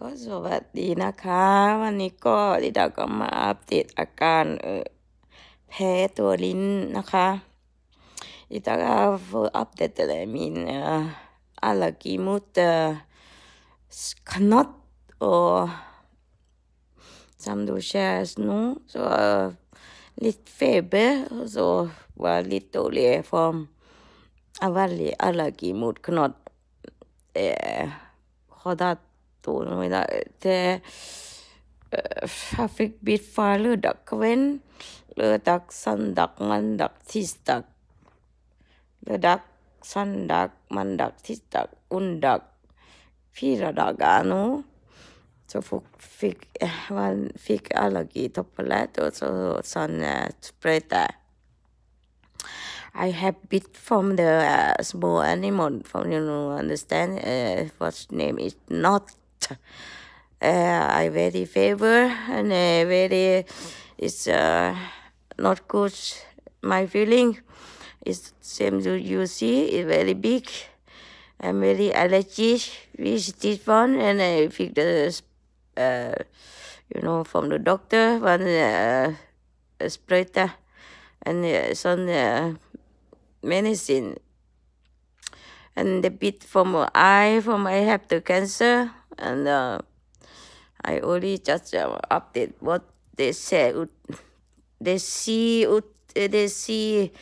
ก็สวัสดีนะคะวันนี้ก็ดิดาก็มาอัปเดตอาการเออแพ้ตัวลิ้นนะคะดิดาก็อัปเดตเลยมีนอัลกิมุตเอ่อขนดโอซัมดูเชสนูโซลิตเฟเบโซว่าลิตโตเลฟอร์มอวัลเลอัลกิมุตขนดเออขอดัด tonen eh, eh, i dag til Jeg fikk bit fra lørdag kveld. Lørdag, søndag, mandag, tirsdag. Lørdag, søndag, mandag, tirsdag, onsdag. Fire dager nå. Så fikk, man fikk allergitoppelett og så, sånn eh, sprøyte. I have bit from the uh, small animal from you know understand uh, what name is not Uh, I very favor and uh, very it's uh, not good. My feeling is same you see it's very big. I'm very allergic with this one and uh, I think the uh, you know from the doctor one uh, spreader and uh, some uh, medicine and the bit from my eye from I have the cancer and uh, I only just uh, update what they say. They see, they see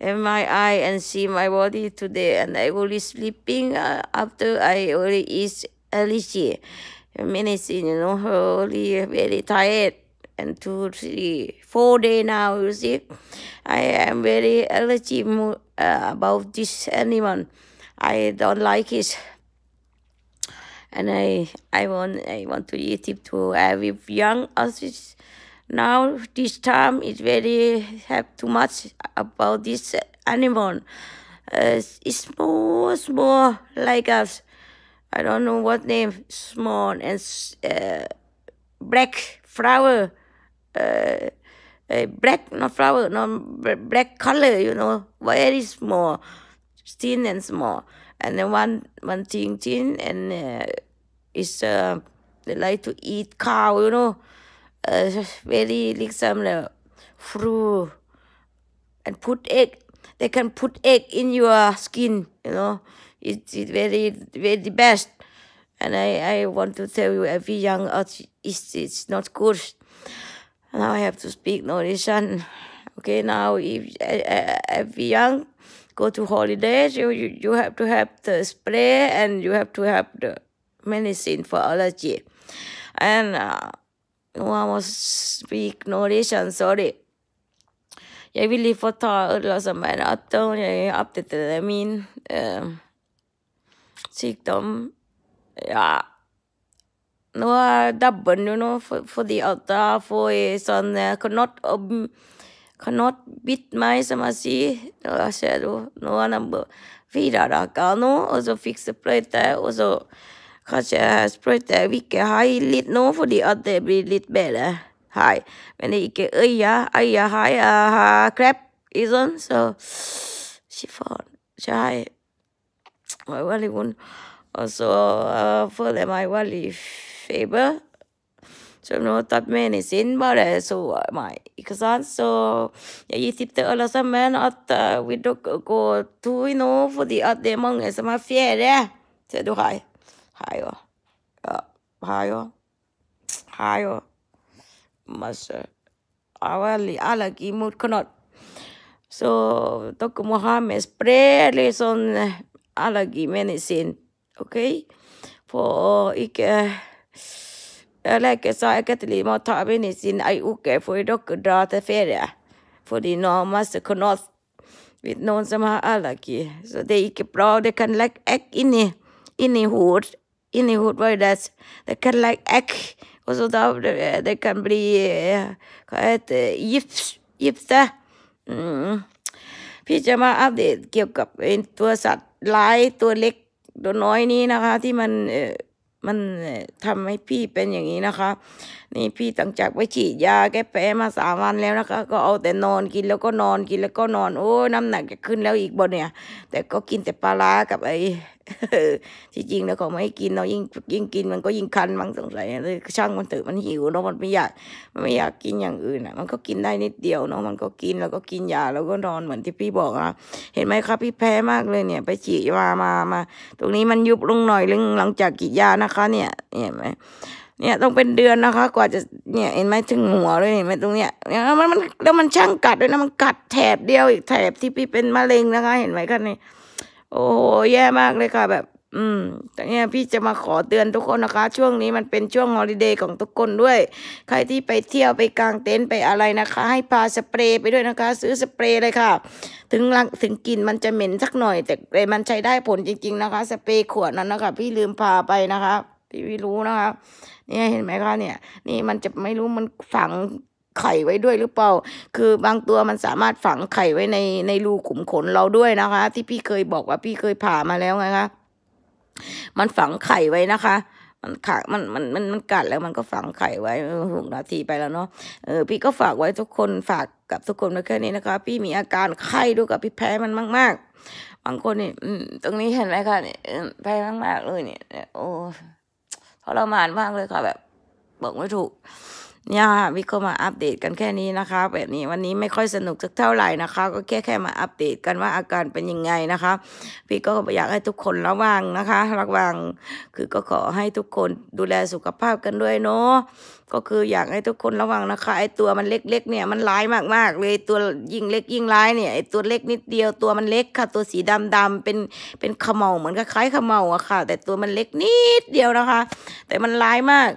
my eye and see my body today, and I only sleeping uh, after I only eat allergy medicine. You know, only very tired and two, three, four day now. You see, I am very allergic uh, about this animal. I don't like it and I I want I want to eat it to I have young ostrich now this time is very have too much about this animal. Uh, it's small, small like us. I don't know what name. Small and uh, black flower. Uh, uh, black not flower, no black color. You know, very small, thin and small. And then one one thing thin and. Uh, is uh, they like to eat cow, you know, uh, very like some uh, fruit and put egg. They can put egg in your skin, you know. It's, it's very, very best. And I, I want to tell you, every young art is it's not good. Now I have to speak Norwegian. Okay, now if uh, every young go to holidays, you, you, you have to have the spray and you have to have the medicine for allergy. And uh, one was speak no reason, sorry. Yeah, we live for a lots of man up to up to the I mean uh, um, symptom. Yeah. No uh double, you know, for for the other, for a son uh, cannot um, cannot beat my samasi no shadow, oh, no number. We are no also fix the plate uh, also Kanskje sprøyte ikke hai litt nå, fordi at det blir litt bedre hai. Men det er ikke øya. Øya hai er krepp, ikke sant? Så Ikke faen. Ikke hai. Det var veldig vondt. Og så uh, eh, føler jeg meg veldig feber. Så nå har jeg tatt medisin, bare så meg, ikke sant? Så jeg gir tipp til alle sammen at uh, eh, vi dere går to, tur nå, fordi at det er mange som har ferie. Ser du her. 还有，呃，还有，还有，masse Alle, alle imotkanal. Så dere må ha med spre litt sånn allergimedisin, OK? For å uh, ikke uh, uh, Legen sa egentlig må ta medisin ei uke før dere drar til ferie. Fordi nå har masse kanal med noen som har allergi. Så det er ikke bra. Det kan legge egg inni, i hodet. inni hodet vårt. Det kan legge egg, og så da det kan bli Hva heter det? Gips. Gipse. Mm. พี่จะมาอัปเดตเกี่ยวกับตัวสัตว์ร้ายตัวเล็กตัวน้อยนี้นะคะ ที่มันมันทำให้พี่เป็นอย่างนี้นะคะ นี่พี่ตั้งจากไปฉีดยาแก้แพ้มาสามวันแล้วนะคะก็เอาแต่นอนกินแล้วก็นอนกินแล้วก็นอนโอ้น้ำหนักจะขึ้นแล้วอีกบนเนี่ย แต่ก็กินแต่ปลาร้ากับไอที่จริงแล้วเขาไม่ให้กินเรายิ่งยิ่งกินมันก็ยิ่งคันมั้งสงสัยเลยช่างมันเถอะมันหิวเนาะมันไม่อยากมันไม่อยากกินอย่างอื่นอ่ะมันก็กินได้นิดเดียวเนาะมันก็กินแล้วก็กินยาแล้วก็นอนเหมือนที่พี่บอกอ่ะเห็นไหมครับพี่แพ้มากเลยเนี่ย ไปฉีดมามามา ตรงนี้มันยุบลงหน่อยลงหลังจากกินยานะคะ เนี่ยเห็นไหมเนี่ยต้องเป็นเดือนนะคะ กว่าจะเนี่ยเห็นไหมถึงหัวเลยเห็นไหมตรงเนี้ยนี่ยมันมันแล้วมันช่างกัดด้วยนะมันกัดแถบเดียวอีกแถบที่พี่เป็นมะเร็งนะคะ เห็นไหมกันเนี่ยโอ้โหแย่มากเลยค่ะ แบบ อืมตต่เนี่ยพี่จะมาขอเตือนทุกคนนะคะ ช่วงนี้มันเป็นช่วงฮอลิเดย์ของทุกคนด้วย ใครที่ไปเที่ยวไปกางเต็นท์ไปอะไรนะคะ ให้พาสเปรย์ไปด้วยนะคะ ซื้อสเปรย์เลยค่ะ ถึงลังถึงกลิ่นมันจะเหม็นสักหน่อยแต่มันใช้ได้ผลจริงๆ นะคะ สเปรย์ขวดนั้นนะคะพี่ลืมพาไปนะคะพี่ไม่รู้นะคะ เนี่ยเห็นไหมคะเนี่ย นี่มันจะไม่รู้มันฝังไข่ไว้ด้วยหรือเปล่า คือบางตัวมันสามารถฝังไข่ไว้ในในรูขุมขนเราด้วยนะคะ ที่พี่เคยบอกว่าพี่เคยผ่ามาแล้วไงคะ มันฝังไข่ไว้นะคะ มันขามันมันมันมันกัดแล้วมันก็ฝังไข่ไว้หกนาทีไปแล้วเนาะ เออพี่ก็ฝากไว้ทุกคนฝากกับทุกคนมาแค่นี้นะคะพี่มีอาการไข้ด้วยกับพี่แพ้มันมากมากบางคนนี่ตรงนี้เห็นไหมคะเนี่ยแพ้มากมากเลยเนี่ยโอ้ทรมานมากเลยค่ะ แบบบอกไม่ถูกเนี่ยค่ะวิก็มาอัปเดตกันแค่นี้นะคะ แบบนี้วันนี้ไม่ค่อยสนุกสักเท่าไหร่นะคะ ก็แค่แค่มาอัปเดตกันว่าอาการเป็นยังไงนะคะพี่ก็อยากให้ทุกคนระวังนะคะ ระวังคือก็ขอให้ทุกคนดูแลสุขภาพกันด้วยเนาะก็คืออยากให้ทุกคนระวังนะคะไอตัวมันเล็กๆ เนี่ยมันร้ายมากๆเลยตัวยิ่งเล็กยิ่งร้ายเนี่ยไอตัวเล็กนิดเดียวตัวมันเล็กค่ะตัวสีดำๆเป็นเป็นขมเหลเหมือนคล้ายๆขมเหลาอะค่ะ แต่ตัวมันเล็กนิดเดียวนะคะ แต่มันร้ายมาก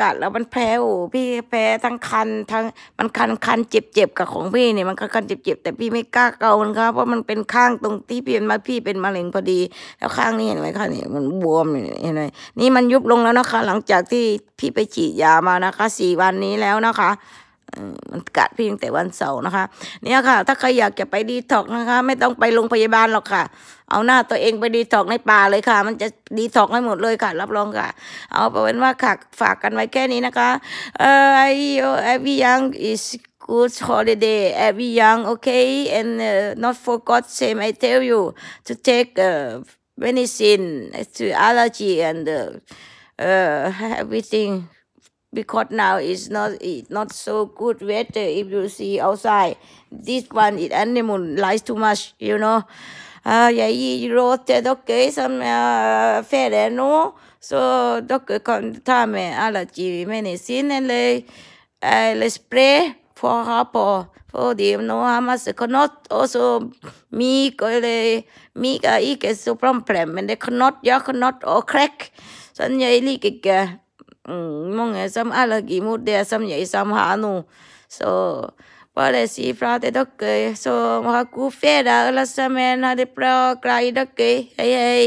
กัดแล้วมันแพ้โอ้พี่แพ้ทั้งคันทั้งมันคันคันเจ็บเจ็บกับของพี่เนี่ยมันคันคันเจ็บเจ็บแต่พี่ไม่กล้าเกามันครับเพราะมันเป็นข้างตรงที่พี่เป็นมาพี่เป็นมะเร็งพอดี แล้วข้างนี้เห็นไหมคะงนี่มันบวมเห็นไหมนี่มันยุบลงแล้วนะคะ หลังจากที่พี่ไปฉีดยามานะคะสี่วันนี้แล้วนะคะมันกัดพียงแต่วันเสาร์นะคะ เนี่ยค่ะ ถ้าใครอยากจะไปดีท็อกนะคะ ไม่ต้องไปโรงพยาบาลหรอกค่ะ เอาหน้าตัวเองไปดีท็อกในป่าเลยค่ะ มันจะดีท็อกให้หมดเลยค่ะ รับรองค่ะเอาเป็นว่าค่ะฝากกันไว้แค่นี้นะคะเอ่อไอโอ r อ y o ยังอิสกู d ฮอลิเดย์ v อ r ี young okay and uh, not forgot same I tell you to take uh, medicine to allergy and uh, uh, everything because now it's not it's not so good weather if you see outside. This one is animal lies too much, you know. À, vậy gì rồi thì đó kể xong phê nó so doctor come time tham mẹ à là chỉ mẹ này spray for apple for oh, them no hamas cannot also make uh, le make a ike so problem and they cannot ya cannot or oh, crack so này lý cái มองเห็นซ้ำอะไรกี่มุดเดียซ้ำใหญ่ซ้ำหาหนูโซ่พอได้สีฟ้าเด็กเกย์ซ่มาคูเฟียดแล้สซ้ำแม่นาเด้ปรอกลายเด็กเกย์เฮ้ย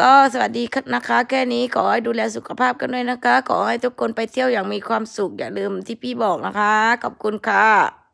ก็สวัสดีนะคะ แค่นี้ขอให้ดูแลสุขภาพกันด้วยนะคะ ขอให้ทุกคนไปเที่ยวอย่างมีความสุข อย่าลืมที่พี่บอกนะคะ ขอบคุณค่ะ